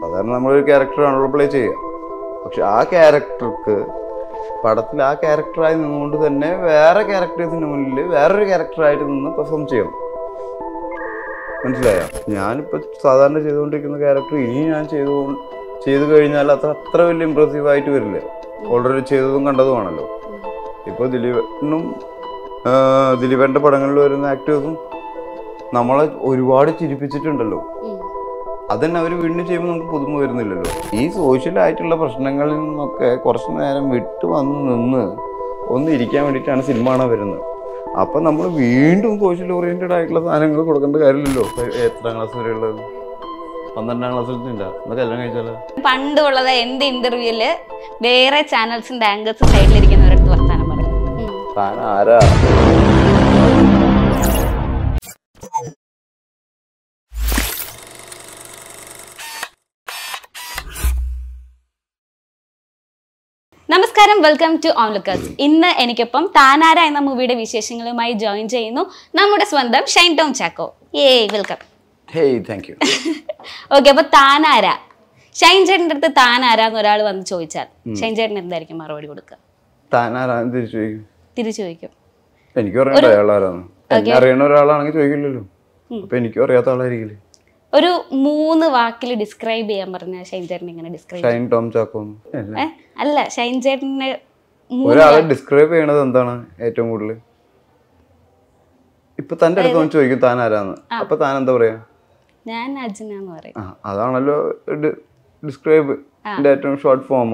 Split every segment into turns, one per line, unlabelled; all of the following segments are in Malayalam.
സാധാരണ നമ്മളൊരു ക്യാരക്ടറാണല്ലോ പ്ലേ ചെയ്യുക പക്ഷെ ആ ക്യാരക്ടർക്ക് പടത്തിൽ ആ ക്യാരക്ടറായി നിന്നുകൊണ്ട് തന്നെ വേറെ ക്യാരക്ടേഴ്സിന് മുന്നിൽ വേറൊരു ക്യാരക്ടറായിട്ട് നിന്ന് പെർഫോം ചെയ്യണം മനസ്സിലായോ ഞാനിപ്പോൾ സാധാരണ ചെയ്തുകൊണ്ടിരിക്കുന്ന ക്യാരക്ടർ ഇനി ഞാൻ ചെയ്തു ചെയ്തു കഴിഞ്ഞാൽ അത് അത്ര വലിയ ഇമ്പ്രസീവ് ആയിട്ട് വരില്ല ഓൾറെഡി ചെയ്തതും കണ്ടതുമാണല്ലോ ഇപ്പോൾ ദിലീപനും ദിലീപൻ്റെ പടങ്ങളിൽ വരുന്ന ആക്ടേഴ്സും നമ്മളെ ഒരുപാട് ചിരിപ്പിച്ചിട്ടുണ്ടല്ലോ അതന്നെ അവർ വീണ്ടും ചെയ്യുമ്പോൾ നമുക്ക് പുതുമ വരുന്നില്ലല്ലോ ഈ സോഷ്യലായിട്ടുള്ള പ്രശ്നങ്ങളിൽ നിന്നൊക്കെ കുറച്ച് നേരം വിട്ടു വന്ന് നിന്ന് ഒന്ന് ഇരിക്കാൻ വേണ്ടിയിട്ടാണ് സിനിമ കാണാൻ വരുന്നത് അപ്പം നമ്മൾ വീണ്ടും സോഷ്യൽ ഓറിയൻറ്റഡ് ആയിട്ടുള്ള സാധനങ്ങൾ കൊടുക്കേണ്ട കാര്യമില്ലല്ലോ എത്രാം ക്ലാസ് വരെയുള്ളത് പന്ത്രണ്ടാം ക്ലാസ് കല്യാണം കഴിച്ചാലോ
പണ്ട് ഉള്ളത് എന്റെ ഇന്റർവ്യൂല് വേറെ ചാനൽസിന്റെ ആങ്കേഴ്സ് സൈഡിലിരിക്കുന്നവരടുത്ത് വർത്താനം പറയും ആരാ നമസ്കാരം വെൽക്കം ടു ഓംലുക്കേഴ്സ് ഇന്ന് എനിക്കൊപ്പം താനാര എന്ന മൂവിയുടെ വിശേഷങ്ങളുമായി ജോയിൻ ചെയ്യുന്നു നമ്മുടെ സ്വന്തം ഷൈൻ ടോം ചാക്കോ ഏ വെൽക്കം ഓക്കെ അപ്പൊ താനാര ഷൈൻ ചേട്ടൻ്റെ അടുത്ത് താനാര എന്ന് ഒരാൾ വന്ന് ചോദിച്ചാൽ ഷൈൻ ചേട്ടൻ എന്തായിരിക്കും മറുപടി കൊടുക്കുക
താനാര എന്ന് തിരിച്ചു ചോദിക്കും ചോദിക്കും എനിക്ക് അറിയണ ഒരാളാണെങ്കിൽ ചോദിക്കില്ലല്ലോ അപ്പൊ എനിക്ക് അറിയാത്ത ആളായിരിക്കില്ലേ
ഒരു മൂന്ന് വാക്കിൽ ഡിസ്ക്രൈബ് ചെയ്യാൻ പറഞ്ഞ ഷൈൻ ചേട്ടൻ എങ്ങനെ ഡിസ്ക്രൈബ് ചെയ്യും ഷൈൻ ടോം ചാക്കോ അല്ല ഷൈൻ ചേട്ടനെ ഒരാളെ
ഡിസ്ക്രൈബ് ചെയ്യണത് എന്താണ് ഏറ്റവും കൂടുതൽ ഇപ്പൊ തന്റെ അടുത്ത് വന്ന് ചോദിക്കും താൻ ആരാന്ന് അപ്പൊ താൻ എന്താ പറയാ
ഞാൻ അജന എന്ന് പറയും
അതാണല്ലോ ഡിസ്ക്രൈബ് ഏറ്റവും ഷോർട്ട് ഫോം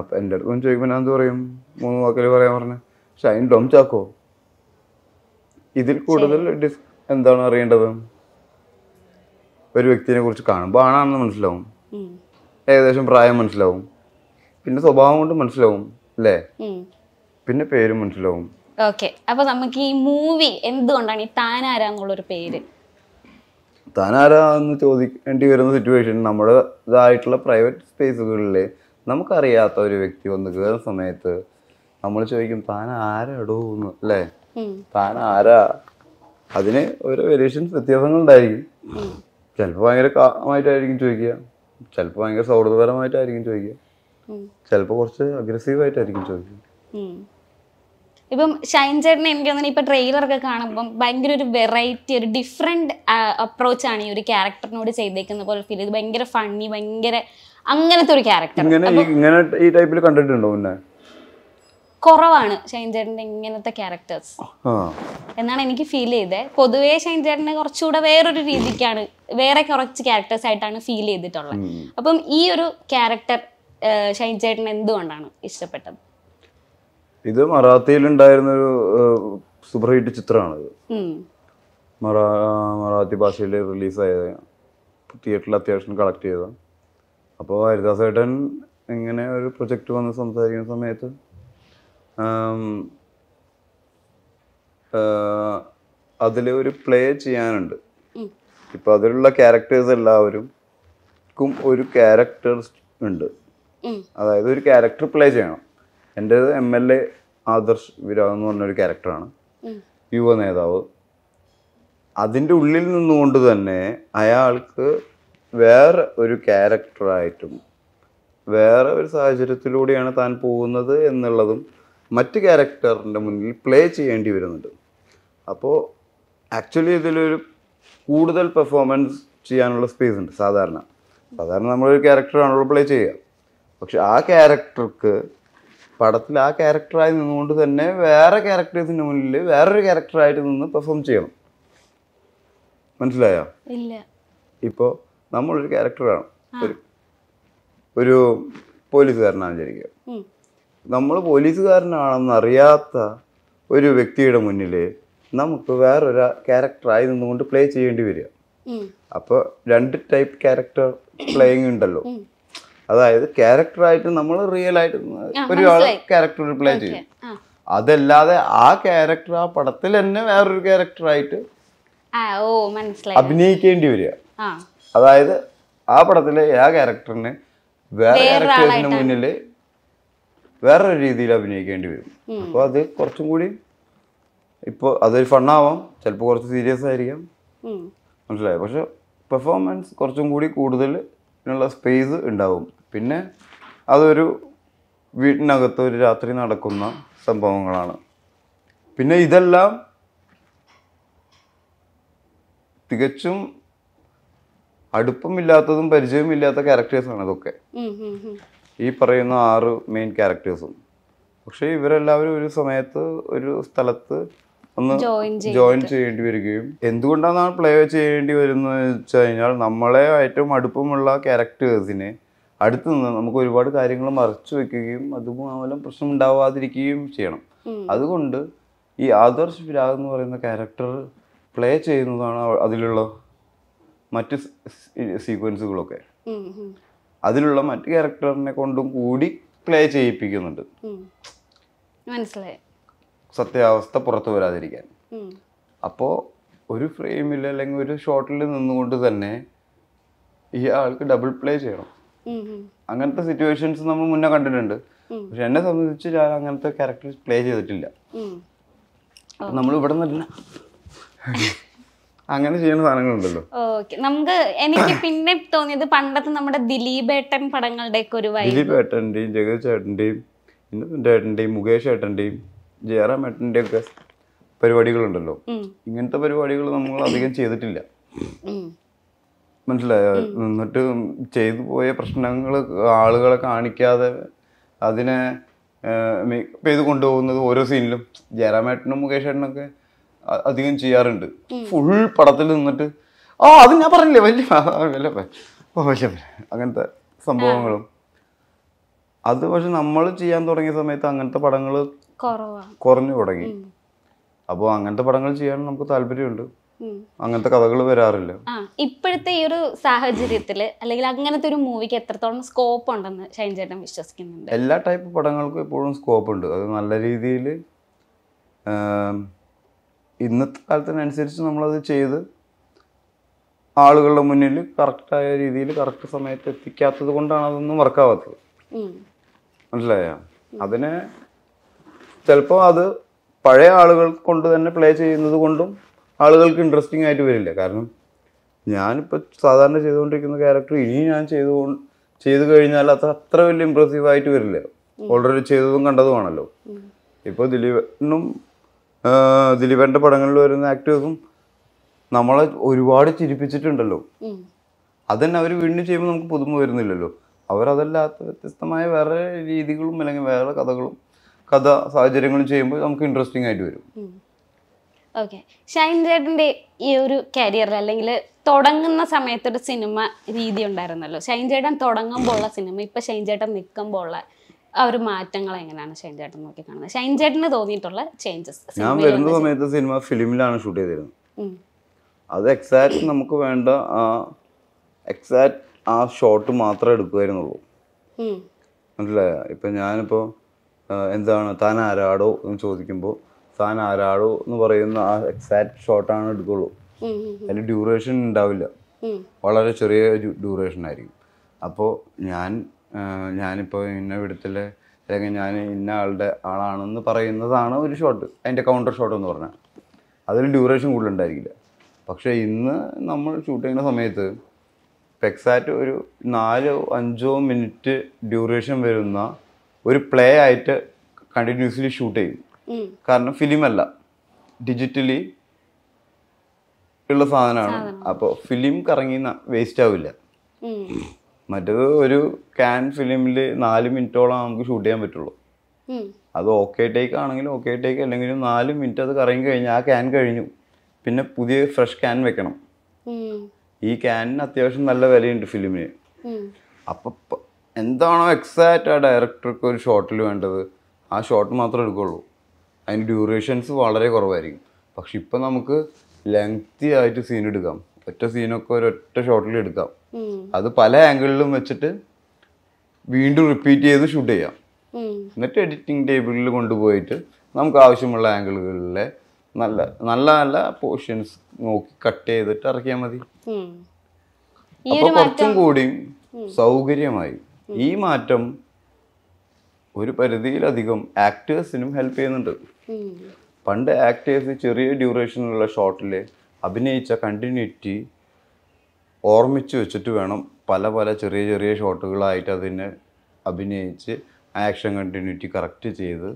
അപ്പൊ എന്റെ അടുത്ത് വന്ന് ചോദിക്കുമ്പോ ഞാൻ എന്താ പറയും മൂന്ന് വാക്കിൽ പറയാൻ പറഞ്ഞ ഷൈൻ ഡോം ചാക്കോ ഇതിൽ കൂടുതൽ എന്താണ് അറിയേണ്ടത് ഒരു വ്യക്തിനെ കുറിച്ച് കാണുമ്പോൾ ആണാണെന്ന് മനസ്സിലാവും ഏകദേശം പ്രായം മനസ്സിലാവും പിന്നെ സ്വഭാവം കൊണ്ട് മനസ്സിലാവും അല്ലേ പിന്നെ പേരും മനസ്സിലാവും
ഓക്കെ അപ്പൊ നമുക്ക് ഈ മൂവി എന്തുകൊണ്ടാണ് ഈ താനാരാന്നുള്ള ഒരു പേര്
താനാര എന്ന് ചോദിക്കേണ്ടി വരുന്ന സിറ്റുവേഷൻ നമ്മുടെ ഇതായിട്ടുള്ള പ്രൈവറ്റ് സ്പേസുകളിൽ നമുക്കറിയാത്ത ഒരു വ്യക്തി വന്ന് കയറുന്ന സമയത്ത് നമ്മൾ ചോദിക്കും താൻ ആരാടോ എന്ന് അല്ലേ താൻ ആരാ അതിന് ഓരോ വേരിയേഷൻസ് ഉണ്ടായിരിക്കും ചിലപ്പോൾ ഭയങ്കര കാമായിട്ടായിരിക്കും ചോദിക്കുക ചിലപ്പോൾ ഭയങ്കര സൗഹൃദപരമായിട്ടായിരിക്കും ചോദിക്കുക ചിലപ്പോൾ കുറച്ച് അഗ്രസീവ് ആയിട്ടായിരിക്കും ചോദിക്കും
ഇപ്പം ഷൈൻ ചേട്ടനെ എനിക്ക് തോന്നുന്നു ഇപ്പം ഒക്കെ കാണുമ്പം ഭയങ്കര ഒരു വെറൈറ്റി ഒരു അപ്രോച്ച് അപ്രോച്ചാണ് ഈ ഒരു ക്യാരക്ടറിനോട് ചെയ്തേക്കുന്ന പോലെ ഫീൽ ചെയ്ത് ഭയങ്കര ഫണ്ണി ഭയങ്കര അങ്ങനത്തെ ഒരു ക്യാരക്ടർ ഇങ്ങനെ
ഇങ്ങനെ ഈ ടൈപ്പിൽ കണ്ടിട്ടുണ്ടോ മുന്നേ
കുറവാണ് ഷൈൻ ചേട്ടൻ്റെ ഇങ്ങനത്തെ ക്യാരക്ടേഴ്സ് എന്നാണ് എനിക്ക് ഫീൽ ചെയ്തത് പൊതുവേ ഷൈൻ ചേട്ടനെ കുറച്ചുകൂടെ വേറൊരു രീതിക്കാണ് വേറെ കുറച്ച് ക്യാരക്ടേഴ്സ് ആയിട്ടാണ് ഫീൽ ചെയ്തിട്ടുള്ളത് അപ്പം ഈ ഒരു ക്യാരക്ടർ ഷൈൻ ചേട്ടൻ എന്തുകൊണ്ടാണ് ഇഷ്ടപ്പെട്ടത്
ഇത് മറാത്തിയിൽ ഉണ്ടായിരുന്ന ഒരു സൂപ്പർ ഹിറ്റ് ചിത്രമാണ് മറാ മറാത്തി ഭാഷയിൽ റിലീസായത് തിയേറ്ററിൽ അത്യാവശ്യം കളക്ട് ചെയ്ത അപ്പോൾ ഹരിദാസേട്ടൻ ഇങ്ങനെ ഒരു പ്രൊജക്റ്റ് വന്ന് സംസാരിക്കുന്ന സമയത്ത് അതിൽ ഒരു പ്ലേ ചെയ്യാനുണ്ട് ഇപ്പം അതിലുള്ള ക്യാരക്ടേഴ്സ് എല്ലാവരും ഒരു ക്യാരക്ടേഴ്സ് ഉണ്ട് അതായത് ഒരു ക്യാരക്ടർ പ്ലേ ചെയ്യണം എൻ്റെ M L A Adarsh Virag എന്ന് പറഞ്ഞൊരു ക്യാരക്ടറാണ് യുവ നേതാവ് അതിൻ്റെ ഉള്ളിൽ നിന്നുകൊണ്ട് തന്നെ അയാൾക്ക് വേറെ ഒരു ക്യാരക്ടറായിട്ടും വേറെ ഒരു സാഹചര്യത്തിലൂടെയാണ് താൻ പോകുന്നത് എന്നുള്ളതും മറ്റ് ക്യാരക്ടറിൻ്റെ മുന്നിൽ പ്ലേ ചെയ്യേണ്ടി വരുന്നുണ്ട് അപ്പോൾ ആക്ച്വലി ഇതിലൊരു കൂടുതൽ പെർഫോമൻസ് ചെയ്യാനുള്ള സ്പേസ് ഉണ്ട് സാധാരണ സാധാരണ നമ്മളൊരു ക്യാരക്ടറാണല്ലോ പ്ലേ ചെയ്യുക പക്ഷെ ആ ക്യാരക്ടർക്ക് പടത്തിൽ ആ ക്യാരക്ടറായി നിന്നുകൊണ്ട് തന്നെ വേറെ ക്യാരക്ടേഴ്സിന് മുന്നിൽ വേറൊരു ക്യാരക്ടറായിട്ട് നിന്ന് പെർഫോം ചെയ്യണം മനസ്സിലായോ ഇല്ല ഇപ്പോൾ നമ്മളൊരു ക്യാരക്ടറാണ് ഒരു ഒരു പോലീസുകാരനാണ് ശരിക്കും നമ്മൾ പോലീസുകാരനാണെന്ന് അറിയാത്ത ഒരു വ്യക്തിയുടെ മുന്നിൽ നമുക്ക് വേറൊരു ക്യാരക്ടറായി നിന്നുകൊണ്ട് പ്ലേ ചെയ്യേണ്ടി വരിക അപ്പോൾ രണ്ട് ടൈപ്പ് ക്യാരക്ടർ പ്ലേയിങ് ഉണ്ടല്ലോ അതായത് ക്യാരക്ടറായിട്ട് നമ്മൾ റിയൽ ആയിട്ട് ഒരാൾ ക്യാരക്ടർ പ്ലേ ചെയ്യും അതല്ലാതെ ആ ക്യാരക്ടർ ആ പടത്തിൽ തന്നെ വേറൊരു ക്യാരക്ടറായിട്ട് അഭിനയിക്കേണ്ടി വരിക അതായത് ആ പടത്തിലെ ആ ക്യാരക്ടറിന് വേറെ ക്യാരക്ടേഴ്സിന് മുന്നിൽ വേറൊരു രീതിയിൽ അഭിനയിക്കേണ്ടി വരും അപ്പോൾ അത് കുറച്ചും കൂടി ഇപ്പോൾ അതൊരു ഫണ്ണാവാം ചിലപ്പോൾ കുറച്ച് സീരിയസ് ആയിരിക്കാം മനസ്സിലായോ പക്ഷെ പെർഫോമൻസ് കുറച്ചും കൂടി കൂടുതൽ ഇതിനുള്ള സ്പേസ് ഉണ്ടാവും പിന്നെ അതൊരു വീട്ടിനകത്ത് ഒരു രാത്രി നടക്കുന്ന സംഭവങ്ങളാണ് പിന്നെ ഇതെല്ലാം തികച്ചും അടുപ്പമില്ലാത്തതും പരിചയമില്ലാത്ത ക്യാരക്ടേഴ്സാണ് ഇതൊക്കെ ഈ പറയുന്ന ആറ് മെയിൻ ക്യാരക്ടേഴ്സും പക്ഷേ ഇവരെല്ലാവരും ഒരു സമയത്ത് ഒരു സ്ഥലത്ത് ഒന്ന് ജോയിൻ ചെയ്യേണ്ടി വരികയും എന്തുകൊണ്ടാണ് പ്ലേ ചെയ്യേണ്ടി വരുന്നത് വെച്ച് കഴിഞ്ഞാൽ നമ്മളെ ഏറ്റവും അടുപ്പമുള്ള ക്യാരക്ടേഴ്സിനെ അടുത്ത് നിന്ന് നമുക്ക് ഒരുപാട് കാര്യങ്ങൾ മറച്ചു വെക്കുകയും അതുമൂലം പ്രശ്നം ഉണ്ടാവാതിരിക്കുകയും ചെയ്യണം അതുകൊണ്ട് ഈ ആദർശ് ഫിരാഗ് എന്ന് പറയുന്ന ക്യാരക്ടർ പ്ലേ ചെയ്യുന്നതാണ് അതിലുള്ള മറ്റ് സീക്വൻസുകളൊക്കെ അതിലുള്ള മറ്റ് ക്യാരക്ടറിനെ കൊണ്ടും കൂടി പ്ലേ ചെയ്യിപ്പിക്കുന്നുണ്ട് മനസ്സിലായി സത്യാവസ്ഥ പുറത്തു വരാതിരിക്കാൻ അപ്പോൾ ഒരു ഫ്രെയിമിൽ അല്ലെങ്കിൽ ഒരു ഷോട്ടിൽ നിന്നുകൊണ്ട് തന്നെ ഈ ആൾക്ക് ഡബിൾ പ്ലേ ചെയ്യണം അങ്ങനത്തെ സിറ്റുവേഷൻസ് നമ്മൾ മുന്നേ കണ്ടിട്ടുണ്ട് പക്ഷെ എന്നെ സംബന്ധിച്ച് ഞാൻ അങ്ങനത്തെ ക്യാരക്ടർ പ്ലേ ചെയ്തിട്ടില്ല നമ്മൾ ഇവിടെ നിന്നല്ല അങ്ങനെ ചെയ്യുന്ന സാധനങ്ങളുണ്ടല്ലോ
നമുക്ക് എനിക്ക് പിന്നെ തോന്നിയത് പണ്ടത്തെ നമ്മുടെ ദിലീപേട്ടൻ പടങ്ങളുടെ ഒക്കെ ഒരു ദിലീപേട്ടന്റെയും
ജഗത് ചേട്ടന്റെയും ഇന്നത്തെ ചേട്ടന്റെയും മുകേഷ് ചേട്ടന്റെയും ജയറാം ജയറാമേട്ടൻ്റെ ഒക്കെ പരിപാടികളുണ്ടല്ലോ ഇങ്ങനത്തെ പരിപാടികൾ നമ്മൾ അധികം ചെയ്തിട്ടില്ല മനസ്സിലായ എന്നിട്ട് ചെയ്തു പോയ പ്രശ്നങ്ങൾ ആളുകളെ കാണിക്കാതെ അതിനെ മേക്കപ്പ് ചെയ്ത് കൊണ്ടുപോകുന്നത് ഓരോ സീനിലും ജയറാമേട്ടനും മുകേഷ് ഏട്ടനൊക്കെ അധികം ചെയ്യാറുണ്ട് ഫുൾ പടത്തിൽ നിന്നിട്ട് ആ അത് ഞാൻ പറഞ്ഞില്ലേ വലിയ വലിയ അങ്ങനത്തെ സംഭവങ്ങളും അത് പക്ഷെ നമ്മൾ ചെയ്യാൻ തുടങ്ങിയ സമയത്ത് അങ്ങനത്തെ പടങ്ങൾ കുറഞ്ഞു തുടങ്ങി അപ്പോ അങ്ങനത്തെ പടങ്ങൾ ചെയ്യാൻ നമുക്ക് താല്പര്യമുണ്ട് അങ്ങനത്തെ കഥകൾ വരാറില്ല
ഇപ്പോഴത്തെ ഈ ഒരു സാഹചര്യത്തിൽ അല്ലെങ്കിൽ അങ്ങനത്തെ ഒരു മൂവിക്ക് എത്രത്തോളം സ്കോപ്പ് ഉണ്ടെന്ന് ഷൈൻ ചേട്ടൻ വിശ്വസിക്കുന്നുണ്ട്
എല്ലാ ടൈപ്പ് പടങ്ങൾക്കും എപ്പോഴും സ്കോപ്പ് ഉണ്ട് അത് നല്ല രീതിയിൽ ഇന്നത്തെ കാലത്തിനനുസരിച്ച് നമ്മളത് ചെയ്ത് ആളുകളുടെ മുന്നിൽ കറക്റ്റായ രീതിയിൽ കറക്റ്റ് സമയത്ത് എത്തിക്കാത്തത് കൊണ്ടാണ് അതൊന്നും വർക്കാവാത്തത് മനസ്സിലായോ അതിനെ ചിലപ്പോൾ അത് പഴയ ആളുകൾ കൊണ്ട് തന്നെ പ്ലേ ചെയ്യുന്നത് കൊണ്ടും ആളുകൾക്ക് ഇൻട്രസ്റ്റിംഗ് ആയിട്ട് വരില്ല കാരണം ഞാനിപ്പോൾ സാധാരണ ചെയ്തുകൊണ്ടിരിക്കുന്ന ക്യാരക്ടർ ഇനി ഞാൻ ചെയ്തു ചെയ്തു കഴിഞ്ഞാൽ അത് അത്ര വലിയ ഇമ്പ്രസീവ് ആയിട്ട് വരില്ല ഓൾറെഡി ചെയ്തതും കണ്ടതുമാണല്ലോ ഇപ്പോൾ ദിലീപനും ദിലീപൻ്റെ പടങ്ങളിൽ വരുന്ന ആക്ടേഴ്സും നമ്മളെ ഒരുപാട് ചിരിപ്പിച്ചിട്ടുണ്ടല്ലോ അതന്നെ അവർ വീണ്ടും ചെയ്യുമ്പോൾ നമുക്ക് പുതുമ വരുന്നില്ലല്ലോ അവരതല്ലാത്ത വ്യത്യസ്തമായ വേറെ രീതികളും അല്ലെങ്കിൽ വേറെ കഥകളും കഥ സാഹചര്യങ്ങൾ ചെയ്യുമ്പോൾ നമുക്ക് ഇൻട്രസ്റ്റിംഗ് ആയിട്ട് വരും
ഓക്കെ ഷൈൻ ചേട്ടൻ്റെ ഈ ഒരു കരിയറിൽ അല്ലെങ്കിൽ തുടങ്ങുന്ന സമയത്തൊരു സിനിമ രീതി ഉണ്ടായിരുന്നല്ലോ ഷൈൻ ചേട്ടൻ തുടങ്ങുമ്പോഴുള്ള സിനിമ ഇപ്പം ഷൈൻ ചേട്ടൻ നിൽക്കുമ്പോഴുള്ള ആ ഒരു മാറ്റങ്ങൾ എങ്ങനെയാണ് ഷൈൻ ചേട്ടൻ നോക്കി കാണുന്നത് ഷൈൻ ചേട്ടന് തോന്നിയിട്ടുള്ള ചേഞ്ചസ് ഞാൻ വരുന്ന
സമയത്ത് സിനിമ ഫിലിമിലാണ് ഷൂട്ട് ചെയ്തിരുന്നത് അത് എക്സാക്ട് നമുക്ക് വേണ്ട ആ എക്സാക്ട് ആ ഷോട്ട് മാത്രമേ എടുക്കുമായിരുന്നുള്ളൂ മനസ്സിലായ ഇപ്പം ഞാനിപ്പോൾ എന്താണ് താൻ ആരാടോ എന്ന് ചോദിക്കുമ്പോൾ താൻ ആരാടോ എന്ന് പറയുന്ന ആ എക്സാക്ട് ഷോട്ടാണ് എടുക്കുള്ളൂ അതിന് ഡ്യൂറേഷൻ ഉണ്ടാവില്ല വളരെ ചെറിയ ഡ്യൂറേഷൻ ആയിരിക്കും അപ്പോൾ ഞാൻ ഞാനിപ്പോൾ ഇന്ന വിടത്തില് അല്ലെങ്കിൽ ഞാൻ ഇന്ന ആളുടെ ആളാണെന്ന് പറയുന്നതാണ് ഒരു ഷോട്ട് അതിൻ്റെ കൗണ്ടർ ഷോട്ട് എന്ന് പറഞ്ഞാൽ അതിന് ഡ്യൂറേഷൻ കൂടുതലുണ്ടായിരിക്കില്ല പക്ഷേ ഇന്ന് നമ്മൾ ഷൂട്ട് ചെയ്യുന്ന സമയത്ത് പെക്സാറ്റ് ഒരു നാലോ അഞ്ചോ മിനിറ്റ് ഡ്യൂറേഷൻ വരുന്ന ഒരു പ്ലേ ആയിട്ട് കണ്ടിന്യൂസ്ലി ഷൂട്ട്
ചെയ്യും
കാരണം ഫിലിം അല്ല ഡിജിറ്റലി ഉള്ള സാധനമാണ് അപ്പോൾ ഫിലിം കറങ്ങി വേസ്റ്റ് ആവില്ല മറ്റത് ഒരു ക്യാൻ ഫിലിമിൽ നാല് മിനിറ്റോളം നമുക്ക് ഷൂട്ട് ചെയ്യാൻ പറ്റുള്ളൂ അത് ഓക്കെ ടേക്ക് ആണെങ്കിലും ഓക്കെ ടേക്ക് അല്ലെങ്കിലും നാല് മിനിറ്റ് അത് കറങ്ങി കഴിഞ്ഞാൽ ആ ക്യാൻ കഴിഞ്ഞു പിന്നെ പുതിയ ഫ്രഷ് ക്യാൻ വെക്കണം ഈ ക്യാനിന് അത്യാവശ്യം നല്ല വിലയുണ്ട് ഫിലിമിന് അപ്പം എന്താണോ എക്സാക്റ്റ് ആ ഡയറക്ടർക്ക് ഒരു ഷോട്ടിൽ വേണ്ടത് ആ ഷോട്ട് മാത്രമേ എടുക്കുകയുള്ളൂ അതിന് ഡ്യൂറേഷൻസ് വളരെ കുറവായിരിക്കും പക്ഷെ ഇപ്പം നമുക്ക് ലെങ്തി ആയിട്ട് സീൻ എടുക്കാം ഒറ്റ സീനൊക്കെ ഒരൊറ്റ ഷോട്ടിൽ എടുക്കാം അത് പല ആംഗിളിലും വെച്ചിട്ട് വീണ്ടും റിപ്പീറ്റ് ചെയ്ത് ഷൂട്ട് ചെയ്യാം എന്നിട്ട് എഡിറ്റിംഗ് ടേബിളിൽ കൊണ്ടുപോയിട്ട് നമുക്ക് ആവശ്യമുള്ള ആംഗിളുകളിലെ നല്ല നല്ല നല്ല പോർഷൻസ് നോക്കി കട്ട് ചെയ്തിട്ട് ഇറക്കിയാൽ മതി
അപ്പോൾ കുറച്ചും കൂടിയും
സൗകര്യമായി ഈ മാറ്റം ഒരു പരിധിയിലധികം ആക്ടേഴ്സിനും ഹെൽപ്പ് ചെയ്യുന്നുണ്ട് പണ്ട് ആക്ടേഴ്സ് ചെറിയ ഡ്യൂറേഷനിലുള്ള ഷോട്ടിൽ അഭിനയിച്ച കണ്ടിന്യൂറ്റി ഓർമ്മിച്ച് വെച്ചിട്ട് വേണം പല പല ചെറിയ ചെറിയ ഷോട്ടുകളായിട്ട് അതിനെ അഭിനയിച്ച് ആക്ഷൻ കണ്ടിന്യൂറ്റി കറക്റ്റ് ചെയ്ത്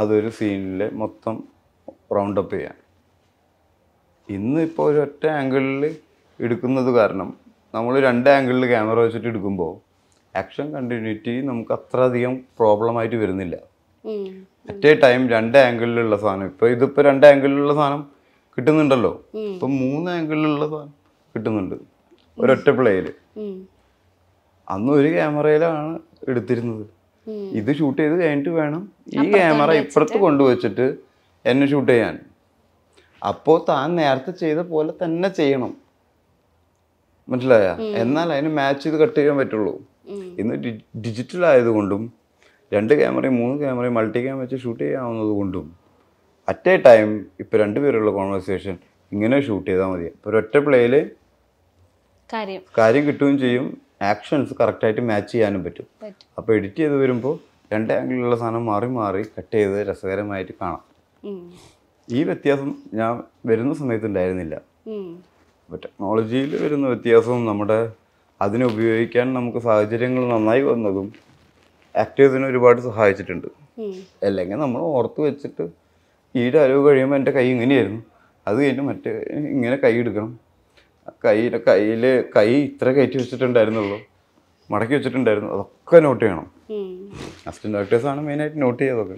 അതൊരു സീനിൽ മൊത്തം റൗണ്ട് അപ്പ് ചെയ്യാൻ ഇന്ന് ഇപ്പോൾ ഒരൊറ്റ ആംഗിളിൽ എടുക്കുന്നത് കാരണം നമ്മൾ രണ്ട് ആംഗിളിൽ ക്യാമറ വെച്ചിട്ട് എടുക്കുമ്പോൾ ആക്ഷൻ കണ്ടിന്യൂറ്റി നമുക്ക് അത്ര അധികം പ്രോബ്ലം ആയിട്ട് വരുന്നില്ല അറ്റേ ടൈം രണ്ട് ആംഗിളിലുള്ള സാധനം ഇപ്പൊ ഇതിപ്പോ രണ്ട് ആംഗിളിലുള്ള സാധനം കിട്ടുന്നുണ്ടല്ലോ ഇപ്പൊ മൂന്ന് ആംഗിളിലുള്ള സാധനം കിട്ടുന്നുണ്ട് ഒരൊറ്റ പ്ലേയില് അന്ന് ഒരു ക്യാമറയിലാണ് എടുത്തിരുന്നത് ഇത് ഷൂട്ട് ചെയ്ത് കഴിഞ്ഞിട്ട് വേണം ഈ ക്യാമറ ഇപ്പുറത്ത് കൊണ്ടുവച്ചിട്ട് എന്നെ ഷൂട്ട് ചെയ്യാൻ അപ്പോൾ താൻ നേരത്തെ ചെയ്ത പോലെ തന്നെ ചെയ്യണം മനസ്സിലായ എന്നാൽ അതിന് മാച്ച് ചെയ്ത് കട്ട് ചെയ്യാൻ പറ്റുള്ളൂ ഇന്ന് ഡിജിറ്റൽ ആയതുകൊണ്ടും രണ്ട് ക്യാമറയും മൂന്ന് ക്യാമറയും മൾട്ടി ക്യാമറ വെച്ച് ഷൂട്ട് ചെയ്യാവുന്നത് കൊണ്ടും അറ്റ് എ ടൈം ഇപ്പോൾ രണ്ടുപേരുള്ള കോൺവെർസേഷൻ ഇങ്ങനെ ഷൂട്ട് ചെയ്താൽ മതി അപ്പോൾ ഒരൊറ്റ പ്ലേയിൽ കാര്യം കിട്ടുകയും ചെയ്യും ആക്ഷൻസ് കറക്റ്റായിട്ട് മാച്ച് ചെയ്യാനും പറ്റും അപ്പോൾ എഡിറ്റ് ചെയ്ത് വരുമ്പോൾ രണ്ട് ആംഗിളിലുള്ള സാധനം മാറി മാറി കട്ട് ചെയ്ത് രസകരമായിട്ട് കാണാം ഈ വ്യത്യാസം ഞാൻ വരുന്ന സമയത്ത് ഉണ്ടായിരുന്നില്ല അപ്പോൾ ടെക്നോളജിയിൽ വരുന്ന വ്യത്യാസവും നമ്മുടെ അതിനെ ഉപയോഗിക്കാൻ നമുക്ക് സാഹചര്യങ്ങൾ നന്നായി വന്നതും ആക്ടേഴ്സിനെ ഒരുപാട് സഹായിച്ചിട്ടുണ്ട് അല്ലെങ്കിൽ നമ്മൾ ഓർത്ത് വെച്ചിട്ട് ഈ ഡയലോഗ് കഴിയുമ്പോൾ എൻ്റെ കൈ ഇങ്ങനെയായിരുന്നു അത് കഴിഞ്ഞ് മറ്റേ ഇങ്ങനെ കൈ എടുക്കണം കൈയിലെ കയ്യിൽ കൈ ഇത്ര കയറ്റി വെച്ചിട്ടുണ്ടായിരുന്നുള്ളൂ മടക്കി വെച്ചിട്ടുണ്ടായിരുന്നു അതൊക്കെ നോട്ട് ചെയ്യണം അസിസ്റ്റന്റ് ഡയറക്ടേഴ്സ് ആണ് മെയിനായിട്ട് നോട്ട് ചെയ്തതൊക്കെ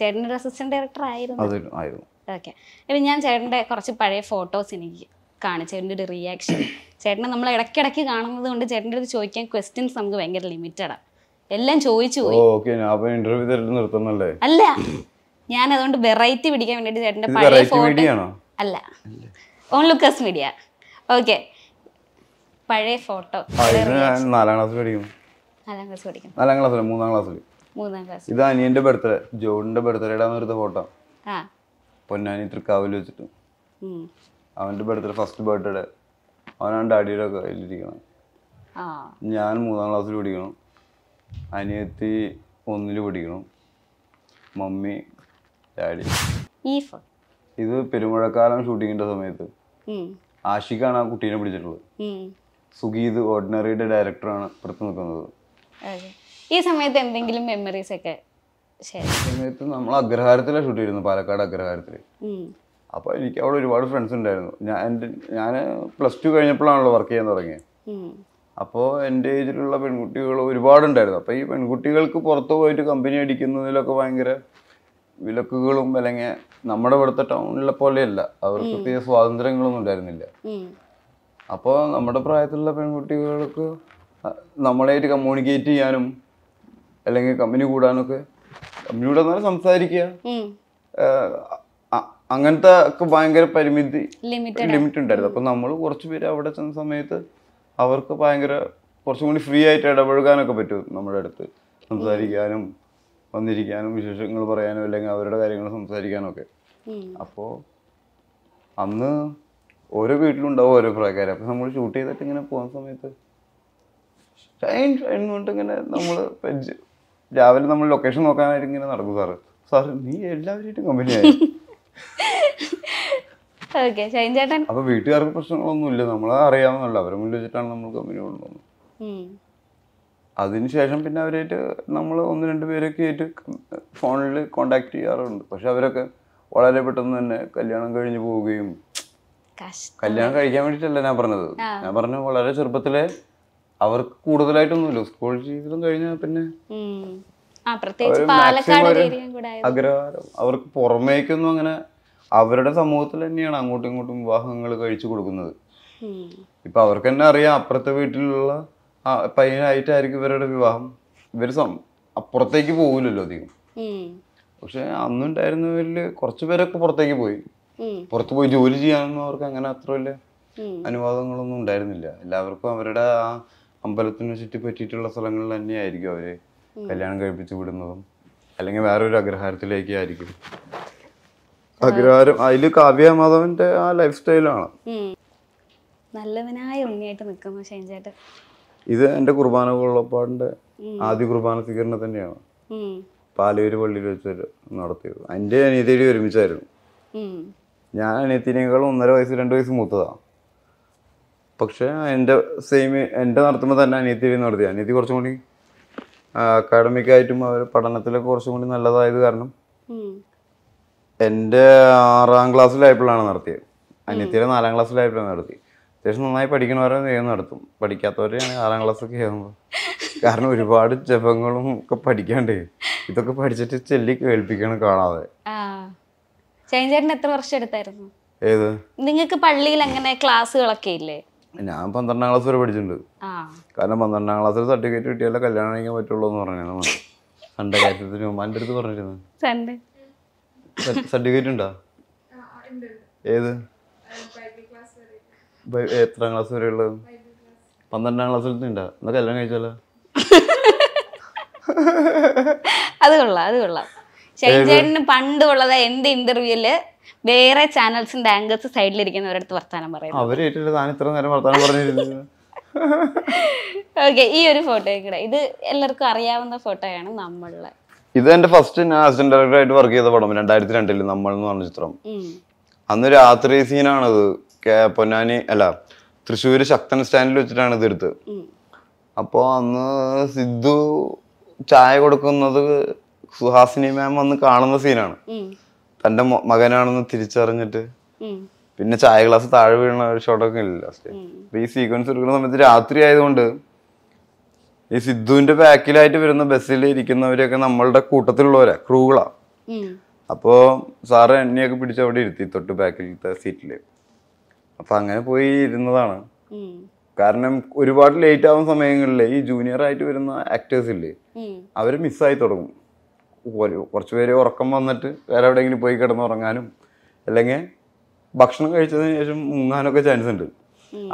ചേട്ടനൊരു അസിസ്റ്റന്റ് ഡയറക്ടർ ആയിരുന്നു ഓക്കെ ഇപ്പം ഞാൻ ചേട്ടൻ്റെ കുറച്ച് പഴയ ഫോട്ടോസ് എനിക്ക് ഷോക്കാണ് ചേട്ടൻ്റെ ഒരു റിയാക്ഷൻ ചേട്ടനെ നമ്മൾ ഇടയ്ക്കിടയ്ക്ക് കാണുന്നത് കൊണ്ട് ചേട്ടൻ്റെ അടുത്ത് ചോദിക്കാൻ ക്വസ്റ്റ്യൻസ് നമുക്ക് ഭയങ്കര ലിമിറ്റഡാണ് എല്ലാം ചോദിച്ചു
പോയി നിർത്തുന്നല്ലേ അല്ല
ഞാൻ അതുകൊണ്ട് വെറൈറ്റി പിടിക്കാൻ വേണ്ടിയിട്ട് ചേട്ടൻ്റെ പഴയ ഫോട്ടോ അല്ല ഓൺ ലുക്കസ് മീഡിയ ഓക്കെ പഴയ
ഫോട്ടോ
നാലാം ക്ലാസ് പഠിക്കും
നാലാം ക്ലാസ് പഠിക്കും നാലാം ക്ലാസ് മൂന്നാം ക്ലാസ്
ഇത് ബർത്ത്ഡേ ജോണിന്റെ ബർത്ത്ഡേയുടെ എടുത്ത ഫോട്ടോ പൊന്നാനി തൃക്കാവിൽ വെച്ചിട്ട് അവൻ്റെ ബർത്ത്ഡേ ഫസ്റ്റ് ബർത്ത്ഡേ അവനാണ് ഡാഡിയുടെ കയ്യിലിരിക്കണം ഞാൻ മൂന്നാം ക്ലാസ്സിൽ പഠിക്കണം അനിയത്തി ഒന്നിൽ പഠിക്കണം മമ്മി ഡാഡി ഇത് പെരുമഴക്കാലം ഷൂട്ടിങ്ങിന്റെ സമയത്ത് ആഷിഖാണ് ആ കുട്ടീനെ പിടിച്ചിട്ടുള്ളത് സുഗീത് ഓർഡിനറിയുടെ ഡയറക്ടറാണ് പുറത്ത് നിൽക്കുന്നത്
ഈ സമയത്ത് എന്തെങ്കിലും മെമ്മറീസ് ഒക്കെ
സമയത്ത് നമ്മൾ അഗ്രഹാരത്തിലാണ് ഷൂട്ട് ചെയ്തിരുന്നത് പാലക്കാട് അഗ്രഹാരത്തില് അപ്പോൾ എനിക്ക് അവിടെ ഒരുപാട് ഫ്രണ്ട്സ് ഉണ്ടായിരുന്നു ഞാൻ എൻ്റെ ഞാൻ പ്ലസ് ടു കഴിഞ്ഞപ്പോഴാണല്ലോ വർക്ക് ചെയ്യാൻ തുടങ്ങിയത് അപ്പോൾ എൻ്റെ ഏജിലുള്ള പെൺകുട്ടികൾ ഒരുപാടുണ്ടായിരുന്നു അപ്പോൾ ഈ പെൺകുട്ടികൾക്ക് പുറത്തു പോയിട്ട് കമ്പനി അടിക്കുന്നതിലൊക്കെ ഭയങ്കര വിലക്കുകളും അല്ലെങ്കിൽ നമ്മുടെ ഇവിടുത്തെ ടൗണിലെ പോലെയല്ല അവർക്ക് പ്രത്യേക സ്വാതന്ത്ര്യങ്ങളൊന്നും ഉണ്ടായിരുന്നില്ല അപ്പോൾ നമ്മുടെ പ്രായത്തിലുള്ള പെൺകുട്ടികൾക്ക് നമ്മളായിട്ട് കമ്മ്യൂണിക്കേറ്റ് ചെയ്യാനും അല്ലെങ്കിൽ കമ്പനി കൂടാനൊക്കെ കമ്പനിയോട് എന്നാൽ സംസാരിക്കുക അങ്ങനത്തെ ഒക്കെ ഭയങ്കര പരിമിതി
ലിമിറ്റ്
ഉണ്ടായിരുന്നു അപ്പൊ നമ്മൾ കുറച്ചു പേര് അവിടെ ചെന്ന സമയത്ത് അവർക്ക് ഭയങ്കര കുറച്ചും കൂടി ഫ്രീ ആയിട്ട് ഇടപഴകാനൊക്കെ പറ്റും നമ്മുടെ അടുത്ത് സംസാരിക്കാനും വന്നിരിക്കാനും വിശേഷങ്ങൾ പറയാനും അല്ലെങ്കിൽ അവരുടെ കാര്യങ്ങൾ സംസാരിക്കാനും ഒക്കെ അപ്പോൾ അന്ന് ഓരോ ഉണ്ടാവും ഓരോ പ്രകാരം അപ്പൊ നമ്മൾ ഷൂട്ട് ചെയ്തിട്ട് ഇങ്ങനെ പോകുന്ന സമയത്ത് ഷൈൻ ഷൈൻ കൊണ്ട് ഇങ്ങനെ നമ്മൾ രാവിലെ നമ്മൾ ലൊക്കേഷൻ നോക്കാനായിട്ട് ഇങ്ങനെ നടക്കും സാറ് സാറ് നീ എല്ലാവരുമായിട്ടും കമ്പനിയായി അപ്പൊ വീട്ടുകാർക്ക് ഇല്ല നമ്മളെ അറിയാവുന്നല്ല അവരെ മുന്നിൽ വെച്ചിട്ടാണ് നമ്മൾ കമ്പനി കൊണ്ടുവന്നത് അതിനുശേഷം പിന്നെ അവരായിട്ട് നമ്മൾ ഒന്ന് രണ്ട് പേരൊക്കെ ആയിട്ട് ഫോണിൽ കോണ്ടാക്ട് ചെയ്യാറുണ്ട് പക്ഷെ അവരൊക്കെ വളരെ പെട്ടെന്ന് തന്നെ കല്യാണം കഴിഞ്ഞു പോവുകയും കല്യാണം കഴിക്കാൻ വേണ്ടിട്ടല്ല ഞാൻ പറഞ്ഞത് ഞാൻ പറഞ്ഞ വളരെ ചെറുപ്പത്തിലെ അവർക്ക് കൂടുതലായിട്ടൊന്നുമില്ല സ്കൂൾ ജീവിതം കഴിഞ്ഞാൽ പിന്നെ അവർക്ക് പുറമേക്കൊന്നും അങ്ങനെ അവരുടെ സമൂഹത്തിൽ തന്നെയാണ് അങ്ങോട്ടും ഇങ്ങോട്ടും വിവാഹങ്ങൾ കഴിച്ചു കൊടുക്കുന്നത് ഇപ്പൊ അവർക്ക് തന്നെ അറിയാം അപ്പുറത്തെ വീട്ടിലുള്ള പയ്യനായിട്ടായിരിക്കും ഇവരുടെ വിവാഹം ഇവര് അപ്പുറത്തേക്ക് പോകില്ലല്ലോ അധികം പക്ഷെ അന്നുണ്ടായിരുന്നവരില് കുറച്ചു പേരൊക്കെ പുറത്തേക്ക് പോയി പുറത്തു പോയി ജോലി ചെയ്യാനൊന്നും അവർക്ക് അങ്ങനെ അത്ര വലിയ അനുവാദങ്ങളൊന്നും ഉണ്ടായിരുന്നില്ല എല്ലാവർക്കും അവരുടെ ആ അമ്പലത്തിനെ ചുറ്റി പറ്റിയിട്ടുള്ള സ്ഥലങ്ങളിൽ തന്നെയായിരിക്കും അവര് കല്യാണം കഴിപ്പിച്ചു വിടുന്നതും അല്ലെങ്കിൽ വേറൊരു അഗ്രഹാരത്തിലേക്ക് ആയിരിക്കും അഗ്രഹാരം അതില് കാവ്യ മാധവന്റെ ആ ലൈഫ് സ്റ്റൈലാണ്
നല്ലവനായ ഉണ്ണിയായിട്ട് നിൽക്കുന്നു ഷൈൻചേട്ടൻ
ഇത് എന്റെ കുർബാന കൊള്ളപ്പാടിന്റെ ആദ്യ കുർബാന സ്വീകരണം തന്നെയാണ് പാലൂര് പള്ളിയിൽ വെച്ച് നടത്തിയത് എൻ്റെ അനിയത്തിയുടെ ഒരുമിച്ചായിരുന്നു ഞാൻ അനിയത്തിനേക്കാൾ ഒന്നര വയസ്സ് രണ്ട് വയസ്സ് മൂത്തതാ പക്ഷേ എൻ്റെ സെയിം എൻ്റെ നടത്തുമ്പോ തന്നെ അനിയത്തി നടത്തി അനിയത്തി കുറച്ചും കൂടി അക്കാഡമിക്കായിട്ടും അവർ പഠനത്തിൽ കുറച്ചും കൂടി നല്ലതായത് കാരണം എൻ്റെ ആറാം ക്ലാസ്സിലായപ്പോഴാണ് നടത്തിയത് അനിയത്തിയുടെ നാലാം ക്ലാസ്സിലായപ്പോഴാണ് നടത്തി അത്യാവശ്യം നന്നായി പഠിക്കണവരെ ദൈവം നടത്തും പഠിക്കാത്തവരെയാണ് ആറാം ക്ലാസ്സൊക്കെ ചെയ്യുന്നത് കാരണം ഒരുപാട് ജപങ്ങളും ഒക്കെ പഠിക്കാണ്ട് ഇതൊക്കെ പഠിച്ചിട്ട് ചെല്ലി കേൾപ്പിക്കണം കാണാതെ
എത്ര വർഷം എടുത്തായിരുന്നു ഏത് നിങ്ങൾക്ക് പള്ളിയിൽ അങ്ങനെ ക്ലാസ്സുകളൊക്കെ ഇല്ലേ
ഞാൻ പന്ത്രണ്ടാം ക്ലാസ് വരെ പഠിച്ചിട്ടുണ്ട് കാരണം പന്ത്രണ്ടാം ക്ലാസ്സിൽ സർട്ടിഫിക്കറ്റ് കിട്ടിയാലേ കല്യാണം കഴിക്കാൻ പറ്റുള്ളൂ എന്ന് പറഞ്ഞു സൺഡേ കാര്യത്തിന് മുമ്പ് എൻ്റെ അടുത്ത് പറഞ്ഞിരുന്നു സർട്ടിഫിക്കറ്റ് ഉണ്ടോ ഏത് എത്രാം ക്ലാസ് വരെ ഉള്ളത് പന്ത്രണ്ടാം ക്ലാസ്സിൽ ഉണ്ടോ എന്നാ കല്യാണം കഴിച്ചാലോ
അത് കൊള്ളാം അത് കൊള്ളാം ഷൈൻ പണ്ട് ഉള്ളത് എന്റെ ഇന്റർവ്യൂല് വേറെ ചാനൽസിന്റെ ആങ്കേഴ്സ് സൈഡിലിരിക്കുന്നവരുടെ അടുത്ത് വർത്താനം പറയുന്നത്
ഇത്ര നേരം പറഞ്ഞിരുന്നു
ഓക്കെ ഈ ഒരു ഫോട്ടോ കൂടെ ഇത് എല്ലാവർക്കും അറിയാവുന്ന ഫോട്ടോയാണ് നമ്മളുടെ
ഇത് എന്റെ ഫസ്റ്റ് ഞാൻ അസിസ്റ്റന്റ് ഡയറക്ടർ ആയിട്ട് വർക്ക് ചെയ്ത പടം രണ്ടായിരത്തി രണ്ടില് നമ്മൾ എന്ന് പറഞ്ഞ ചിത്രം അന്ന് രാത്രി സീനാണത് പൊന്നാനി അല്ല തൃശ്ശൂര് ശക്തൻ സ്റ്റാൻഡിൽ വെച്ചിട്ടാണ് ഇത് എടുത്ത് അപ്പോൾ അന്ന് സിദ്ധു ചായ കൊടുക്കുന്നത് സുഹാസിനി മാം വന്ന് കാണുന്ന സീനാണ് തന്റെ മകനാണെന്ന് തിരിച്ചറിഞ്ഞിട്ട് പിന്നെ ചായ ഗ്ലാസ് താഴെ വീണ ഒരു ഷോട്ടൊക്കെ ഇല്ല ഈ സീക്വൻസ് എടുക്കുന്ന സമയത്ത് രാത്രി ആയതുകൊണ്ട് ഈ സിദ്ധുവിന്റെ ബാക്കിലായിട്ട് വരുന്ന ബസ്സിൽ ഇരിക്കുന്നവരൊക്കെ നമ്മളുടെ കൂട്ടത്തിലുള്ളവരാ ക്രൂകളാ അപ്പോ സാറ് എന്നെയൊക്കെ പിടിച്ച് അവിടെ ഇരുത്തി തൊട്ട് ബാക്കിലത്തെ സീറ്റില് അപ്പൊ അങ്ങനെ പോയി ഇരുന്നതാണ് കാരണം ഒരുപാട് ലേറ്റ് ആവുന്ന സമയങ്ങളിൽ ഈ ജൂനിയർ ആയിട്ട് വരുന്ന ആക്ടേഴ്സ് ഇല്ലേ അവര് മിസ്സായി തുടങ്ങും കുറച്ച് പേര് ഉറക്കം വന്നിട്ട് വേറെ എവിടെയെങ്കിലും പോയി കിടന്ന് ഉറങ്ങാനും അല്ലെങ്കിൽ ഭക്ഷണം കഴിച്ചതിന് ശേഷം മുങ്ങാനൊക്കെ ചാൻസ് ഉണ്ട്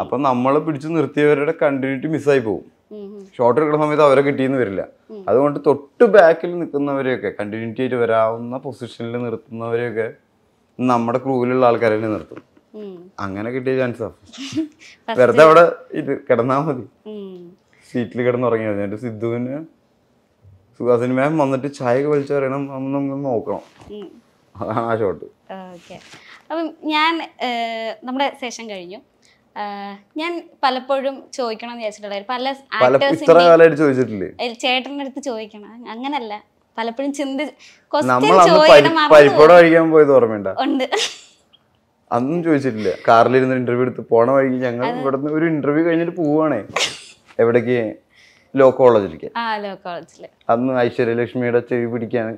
അപ്പം നമ്മൾ പിടിച്ചു നിർത്തിയവരുടെ കണ്ടിന്യൂറ്റി മിസ്സായി പോകും ഷോർട്ട് എടുക്കുന്ന സമയത്ത് അവരെ കിട്ടിയെന്ന് വരില്ല അതുകൊണ്ട് തൊട്ട് ബാക്കിൽ നിൽക്കുന്നവരെയൊക്കെ കണ്ടിന്യൂറ്റി ആയിട്ട് വരാവുന്ന പൊസിഷനിൽ നിർത്തുന്നവരെയൊക്കെ നമ്മുടെ ക്രൂവിലുള്ള ആൾക്കാരെ തന്നെ നിർത്തും അങ്ങനെ കിട്ടിയ ചാൻസാ
വെറുതെ അവിടെ
ഇത് കിടന്നാൽ മതി സീറ്റിൽ കിടന്നുറങ്ങിയാൽ മതി എന്നിട്ട് സിദ്ധുവിന് സുഹാസിൻ മാം വന്നിട്ട് ചായ ഒക്കെ വലിച്ചു പറയണം നമുക്ക് നോക്കണം അതാണ് ആ ഷോട്ട്
അപ്പം ഞാൻ നമ്മുടെ സെഷൻ കഴിഞ്ഞു ഞാൻ പലപ്പോഴും ചോദിക്കണം എന്ന് വിചാരിച്ചിട്ടുണ്ടായിരുന്നു
പല
അടുത്ത് ചോദിക്കണം അങ്ങനല്ല പലപ്പോഴും ചിന്തി
ഓർമ്മയുണ്ട് അന്നും ചോദിച്ചിട്ടില്ല കാറിലിരുന്ന് ഇന്റർവ്യൂ എടുത്ത് പോണ വഴിക്ക് ഞങ്ങൾ ഇവിടെ ഒരു ഇന്റർവ്യൂ കഴിഞ്ഞിട്ട് പോവാണേ എവിടേക്ക് ലോ കോളേജിലേക്ക് അന്ന് ഐശ്വര്യലക്ഷ്മിയുടെ ചെവി പിടിക്കാൻ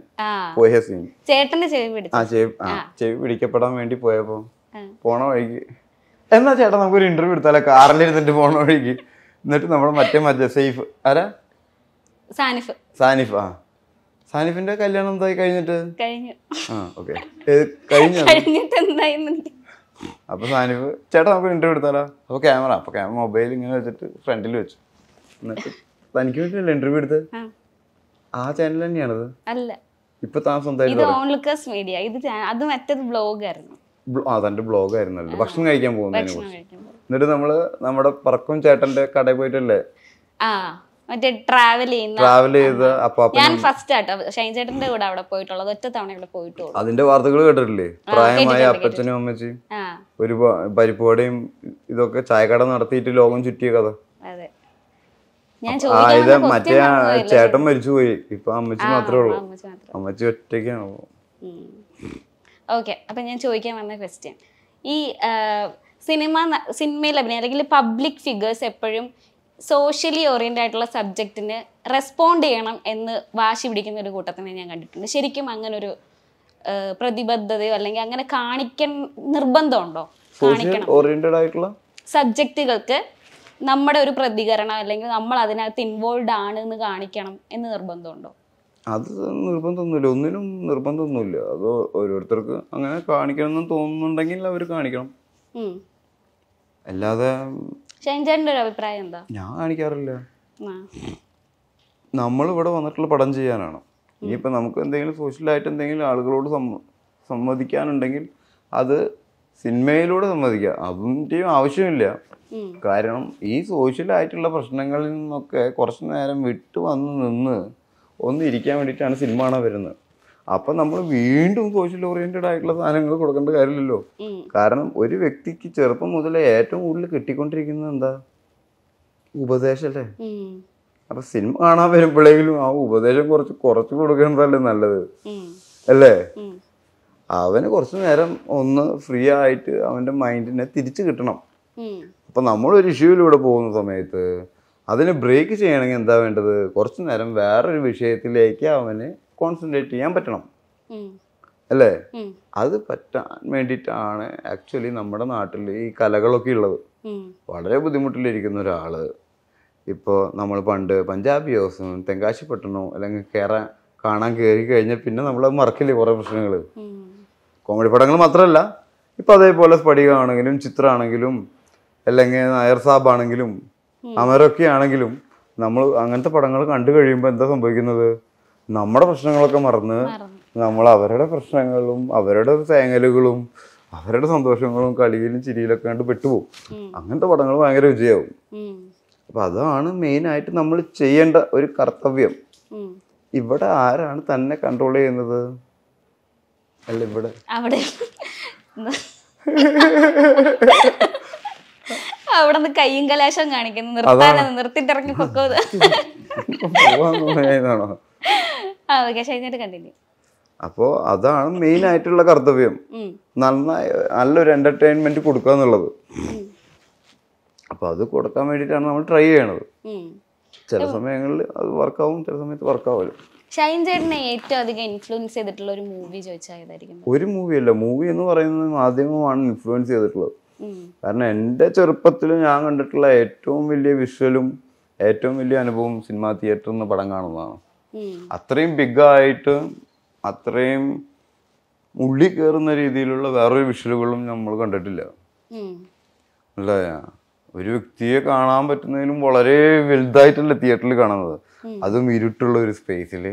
പോയ സീൻ
ചേട്ടന്റെ ചെവി പിടിച്ചു ആ
ചെവി ചെവി പിടിക്കപ്പെടാൻ വേണ്ടി പോയപ്പോ പോണ വഴിക്ക് എന്നാ ചേട്ടാ നമുക്കൊരു ഇന്റർവ്യൂ എടുത്താലോ കാറിലിരുന്നിട്ട് പോണ വഴിക്ക് എന്നിട്ട് നമ്മുടെ മറ്റേ മറ്റേ സെയ്ഫ് ആരാ സാനിഫ് സാനിഫ് ആ സാനിഫിന്റെ കല്യാണം എന്തായി കഴിഞ്ഞിട്ട് കഴിഞ്ഞു കഴിഞ്ഞിട്ട് കഴിഞ്ഞു അപ്പൊ സാനിഫ് ചേട്ടാ നമുക്ക് ഇന്റർവ്യൂ എടുത്താലോ അപ്പൊ ക്യാമറ അപ്പൊ ക്യാമറ മൊബൈൽ ഇങ്ങനെ വെച്ചിട്ട് ഫ്രണ്ടിൽ വെച്ചു എന്നിട്ട് തനിക്ക് വേണ്ടിയല്ലേ ഇന്റർവ്യൂ എടുത്ത് ആ ചാനൽ തന്നെയാണ് അല്ല ഇപ്പൊ താൻ സ്വന്തമായിട്ട്
മീഡിയ ഇത് അത് മറ്റേത് ബ്ലോഗായിരുന്നു
അതെന്റെ ബ്ലോഗായിരുന്നല്ലോ ഭക്ഷണം കഴിക്കാൻ പോകുന്നതിനെ കുറിച്ച് എന്നിട്ട് നമ്മള് നമ്മുടെ പറക്കും ചേട്ടന്റെ കടയിൽ പോയിട്ടല്ലേ
മറ്റേ ട്രാവൽ ചെയ്യുന്ന
ട്രാവൽ ചെയ്ത് ഞാൻ ഫസ്റ്റ്
ആട്ടോ ഷൈൻ ചേട്ടന്റെ കൂടെ അവിടെ പോയിട്ടുള്ളത് ഒറ്റ തവണ ഇവിടെ പോയിട്ടുള്ളൂ
അതിന്റെ വാർത്തകൾ കേട്ടിട്ടില്ലേ പ്രായമായ അപ്പച്ചനും അമ്മച്ചിയും ഒരു പരിപ്പോടെയും ഇതൊക്കെ ചായക്കട നടത്തിയിട്ട് ലോകം ചുറ്റിയ കഥ
ആയത് മറ്റേ ചേട്ടൻ
മരിച്ചു പോയി ഇപ്പൊ അമ്മച്ചി മാത്രമേ ഉള്ളൂ അമ്മച്ചി ഒറ്റയ്ക്കാണ്
ഓക്കെ അപ്പൊ ഞാൻ ചോദിക്കാൻ വന്ന ക്വസ്റ്റ്യൻ ഈ സിനിമ സിനിമയിൽ അഭിനയം അല്ലെങ്കിൽ പബ്ലിക് ഫിഗേഴ്സ് എപ്പോഴും സോഷ്യലി ഓറിയന്റഡ് ആയിട്ടുള്ള സബ്ജക്റ്റിന് റെസ്പോണ്ട് ചെയ്യണം എന്ന് വാശി പിടിക്കുന്ന ഒരു കൂട്ടത്തിനെ ഞാൻ കണ്ടിട്ടുണ്ട് ശരിക്കും അങ്ങനെ ഒരു പ്രതിബദ്ധതയോ അല്ലെങ്കിൽ അങ്ങനെ കാണിക്കാൻ നിർബന്ധമുണ്ടോ കാണിക്കണം
ഓറിയന്റഡ് ആയിട്ടുള്ള
സബ്ജക്റ്റുകൾക്ക് നമ്മുടെ ഒരു പ്രതികരണം അല്ലെങ്കിൽ നമ്മൾ അതിനകത്ത് ഇൻവോൾവ് ആണ് എന്ന് കാണിക്കണം എന്ന് നിർബന്ധമുണ്ടോ
അത് നിർബന്ധമൊന്നുമില്ല ഒന്നിനും നിർബന്ധമൊന്നുമില്ല അത് ഓരോരുത്തർക്ക് അങ്ങനെ കാണിക്കണം എന്ന് തോന്നുന്നുണ്ടെങ്കിൽ അവർ കാണിക്കണം അല്ലാതെ
ഒരു അഭിപ്രായം എന്താ
ഞാൻ കാണിക്കാറില്ല നമ്മൾ ഇവിടെ വന്നിട്ടുള്ള പടം ചെയ്യാനാണ് ഇനിയിപ്പോൾ നമുക്ക് എന്തെങ്കിലും സോഷ്യലായിട്ട് എന്തെങ്കിലും ആളുകളോട് സംവദിക്കാനുണ്ടെങ്കിൽ അത് സിനിമയിലൂടെ സംവദിക്കുക അതിൻ്റെയും ആവശ്യമില്ല കാരണം ഈ സോഷ്യലായിട്ടുള്ള പ്രശ്നങ്ങളിൽ നിന്നൊക്കെ കുറച്ച് നേരം വിട്ടു വന്ന് നിന്ന് ഒന്ന് ഇരിക്കാൻ വേണ്ടിയിട്ടാണ് സിനിമ കാണാൻ വരുന്നത് അപ്പം നമ്മൾ വീണ്ടും സോഷ്യൽ ഓറിയൻറ്റഡ് ആയിട്ടുള്ള സാധനങ്ങൾ കൊടുക്കേണ്ട കാര്യമില്ലല്ലോ കാരണം ഒരു വ്യക്തിക്ക് ചെറുപ്പം മുതലേ ഏറ്റവും കൂടുതൽ കിട്ടിക്കൊണ്ടിരിക്കുന്നത് എന്താ ഉപദേശമല്ലേ അപ്പൊ സിനിമ കാണാൻ വരുമ്പോഴെങ്കിലും ആ ഉപദേശം കുറച്ച് കുറച്ച് കൊടുക്കേണ്ടതല്ലേ നല്ലത് അല്ലേ അവന് കുറച്ചു നേരം ഒന്ന് ഫ്രീ ആയിട്ട് അവൻ്റെ മൈൻഡിനെ തിരിച്ചു കിട്ടണം അപ്പം നമ്മളൊരു ഇഷ്യൂവിലൂടെ പോകുന്ന സമയത്ത് അതിന് ബ്രേക്ക് ചെയ്യണമെങ്കിൽ എന്താ വേണ്ടത് കുറച്ചു നേരം വേറൊരു വിഷയത്തിലേക്ക് അവന് കോൺസെൻട്രേറ്റ് ചെയ്യാൻ പറ്റണം അല്ലേ അത് പറ്റാൻ വേണ്ടിയിട്ടാണ് ആക്ച്വലി നമ്മുടെ നാട്ടിൽ ഈ കലകളൊക്കെ ഉള്ളത് വളരെ ബുദ്ധിമുട്ടിലിരിക്കുന്ന ഒരാള് ഇപ്പോൾ നമ്മൾ പണ്ട് പഞ്ചാബി ഹൗസും തെങ്കാശിപ്പട്ടണോ അല്ലെങ്കിൽ കയറാൻ കാണാൻ കയറി കഴിഞ്ഞാൽ പിന്നെ നമ്മൾ മറക്കില്ലേ കുറേ പ്രശ്നങ്ങൾ കോമഡി പടങ്ങൾ മാത്രമല്ല ഇപ്പം അതേപോലെ സ്ഫടികമാണെങ്കിലും ചിത്രമാണെങ്കിലും അല്ലെങ്കിൽ നായർ സാബ് ആണെങ്കിലും അമരൊക്കെ ആണെങ്കിലും നമ്മൾ അങ്ങനത്തെ പടങ്ങൾ കണ്ടു കഴിയുമ്പോൾ എന്താ സംഭവിക്കുന്നത് നമ്മുടെ പ്രശ്നങ്ങളൊക്കെ മറന്ന് നമ്മൾ അവരുടെ പ്രശ്നങ്ങളും അവരുടെ തേങ്ങലുകളും അവരുടെ സന്തോഷങ്ങളും കളിയിലും ചിരിയിലൊക്കെ കണ്ട് പെട്ടുപോകും അങ്ങനത്തെ പടങ്ങൾ ഭയങ്കര വിജയമാവും അപ്പൊ അതാണ് മെയിൻ ആയിട്ട് നമ്മൾ ചെയ്യേണ്ട ഒരു കർത്തവ്യം ഇവിടെ ആരാണ് തന്നെ കൺട്രോൾ ചെയ്യുന്നത് അല്ല
അവിടെ അവിടെ നിന്ന് കയ്യും കലാശം കാണിക്കുന്നു നിർത്താനോ നിർത്തിട്ടിറങ്ങി പൊക്കോ
അപ്പോ അതാണ് മെയിൻ ആയിട്ടുള്ള കർത്തവ്യം നന്നായി നല്ലൊരു എന്റർടൈൻമെന്റ് കൊടുക്കുക എന്നുള്ളത് അപ്പൊ അത് കൊടുക്കാൻ വേണ്ടിട്ടാണ് നമ്മൾ ട്രൈ ചെയ്യണത് ചില സമയങ്ങളിൽ അത് വർക്കാവും ചില സമയത്ത് ആവില്ല
ഷൈൻ ചേട്ടനെ ഏറ്റവും അധികം ഇൻഫ്ലുവൻസ് ചെയ്തിട്ടുള്ള ഒരു മൂവി ചോദിച്ചാൽ
ഒരു മൂവി അല്ല മൂവി എന്ന് പറയുന്നത് മാധ്യമമാണ് ഇൻഫ്ലുവൻസ് ചെയ്തിട്ടുള്ളത് കാരണം എൻ്റെ ചെറുപ്പത്തിൽ ഞാൻ കണ്ടിട്ടുള്ള ഏറ്റവും വലിയ വിഷ്വലും ഏറ്റവും വലിയ അനുഭവം സിനിമാ തിയേറ്ററിൽ നിന്ന് പടം കാണുന്നതാണ് അത്രയും ബിഗായിട്ട് അത്രയും ഉള്ളി കയറുന്ന രീതിയിലുള്ള വേറൊരു വിഷ്വലുകളും നമ്മൾ കണ്ടിട്ടില്ല അല്ല ഒരു വ്യക്തിയെ കാണാൻ പറ്റുന്നതിലും വളരെ വലുതായിട്ടല്ല തിയേറ്ററിൽ കാണുന്നത് അതും ഇരുട്ടുള്ള ഒരു സ്പേസിൽ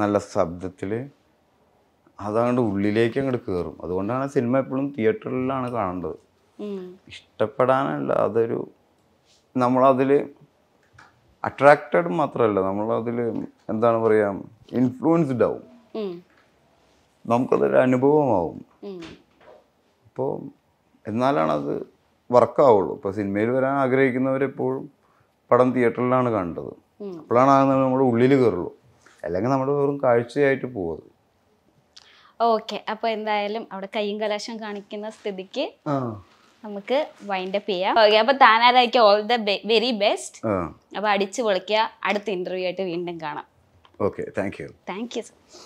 നല്ല ശബ്ദത്തിൽ അതങ്ങോട്ട് ഉള്ളിലേക്ക് അങ്ങോട്ട് കയറും അതുകൊണ്ടാണ് സിനിമ എപ്പോഴും തിയേറ്ററിലാണ് കാണേണ്ടത് ഇഷ്ടപ്പെടാനല്ല അതൊരു നമ്മളതിൽ അട്രാക്റ്റഡ് മാത്രമല്ല നമ്മളതിൽ എന്താണ് പറയുക ഇൻഫ്ലുവൻസ്ഡ് ആവും നമുക്കതൊരു അനുഭവമാവും അപ്പോൾ എന്നാലാണ് അത് വർക്കാവുള്ളൂ ഇപ്പോൾ സിനിമയിൽ വരാൻ ആഗ്രഹിക്കുന്നവരെപ്പോഴും പടം തിയേറ്ററിലാണ് കണ്ടത് അപ്പോഴാണ് നമ്മുടെ ഉള്ളിൽ കയറുള്ളൂ അല്ലെങ്കിൽ നമ്മൾ വെറും കാഴ്ചയായിട്ട് പോകും
ഓക്കെ അപ്പൊ എന്തായാലും അവിടെ കയ്യും കലാശം കാണിക്കുന്ന സ്ഥിതിക്ക് നമുക്ക് വൈൻഡ് അപ്പ് ചെയ്യാം ഓക്കെ അപ്പൊ താനാരായിരിക്കും ഓൾ ദ വെരി ബെസ്റ്റ് അപ്പൊ അടിച്ചു പൊളിക്കുക അടുത്ത ഇന്റർവ്യൂ ആയിട്ട് വീണ്ടും കാണാം
okay thank you
thank U